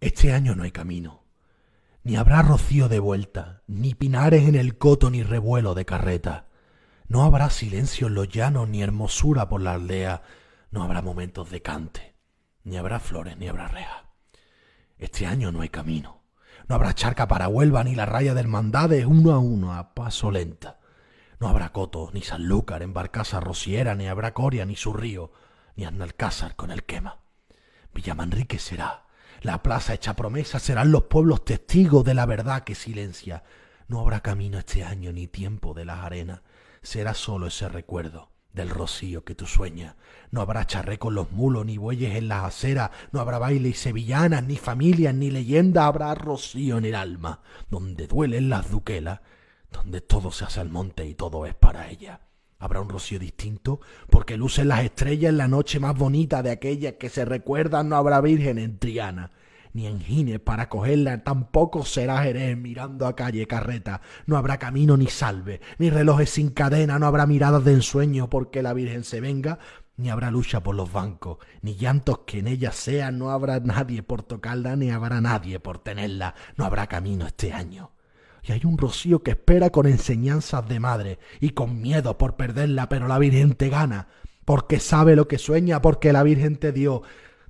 Este año no hay camino, ni habrá rocío de vuelta, ni pinares en el coto, ni revuelo de carreta. No habrá silencio en los llanos, ni hermosura por la aldea, no habrá momentos de cante, ni habrá flores, ni habrá reja. Este año no hay camino, no habrá charca para Huelva, ni la raya de hermandades, uno a uno, a paso lenta. No habrá coto, ni Sanlúcar, Barcaza Rosiera, ni habrá Coria, ni su río, ni Aznalcázar con el quema. Villamanrique será la plaza hecha promesa serán los pueblos testigos de la verdad que silencia. No habrá camino este año ni tiempo de las arenas. Será solo ese recuerdo del rocío que tú sueñas. No habrá charreco los mulos, ni bueyes en las aceras, no habrá baile y sevillanas, ni familias, ni leyenda, habrá rocío en el alma, donde duelen las duquelas, donde todo se hace al monte y todo es para ella. ¿Habrá un rocío distinto? Porque lucen las estrellas en la noche más bonita de aquellas que se recuerdan no habrá virgen en Triana. Ni en Gine para cogerla, tampoco será Jerez mirando a calle carreta. No habrá camino ni salve, ni relojes sin cadena, no habrá miradas de ensueño porque la Virgen se venga, ni habrá lucha por los bancos, ni llantos que en ella sea, no habrá nadie por tocarla, ni habrá nadie por tenerla, no habrá camino este año y hay un rocío que espera con enseñanzas de madre y con miedo por perderla, pero la Virgen te gana, porque sabe lo que sueña, porque la Virgen te dio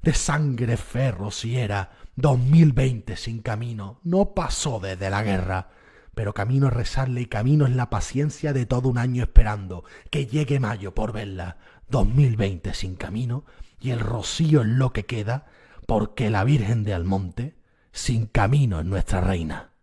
de sangre ferro si era 2020 sin camino, no pasó desde la guerra. Pero camino es rezarle y camino es la paciencia de todo un año esperando que llegue mayo por verla. 2020 sin camino y el rocío es lo que queda porque la Virgen de Almonte sin camino es nuestra reina.